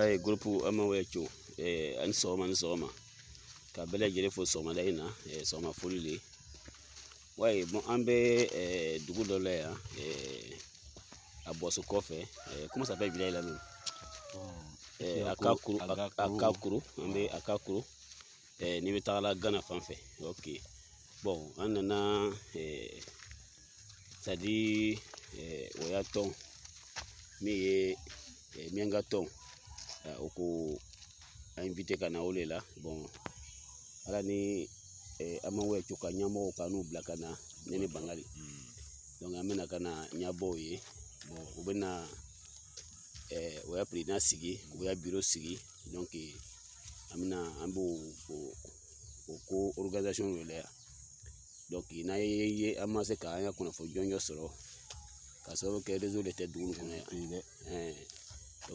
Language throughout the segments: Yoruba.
Ayi gurupu amawɛya co a ni sɔgɔma ni sɔgɔma ka bɛɛ lajɛlen fo sɔgɔmada in na sɔgɔma foli le wayi an bɛ dugu dɔ la yan eh, a bɔso kɔfɛ comment eh, s'appelle village la même oh, eh, a ka kuru a ka kuru an bɛ oh. a ka kuru n'i bɛ taga Gana fan fɛ ok bon an nana sadi o y'a tɔn min ye miɲanka tɔn o ko an ka na o de ala ni eh, an ma wɛrɛ ka ɲɛmɔgɔw ka n'u bila ka na ne ni bangali an bɛna ka na ɲɛbɔw ye u bɛ na o y'a sigi u biro sigi an bɛna an b'o o ko wele n'a ye an ma se k'an ka kunnafoni jɔnjɔn sɔrɔ k'a sababu kɛ de tɛ dugu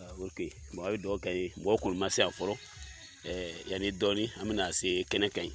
Ah, a bɛ dugawu kɛ n ye mɔgɔ kɔni ma se yan fɔlɔ yanni dɔɔnin an bɛna se kɛnɛ kan in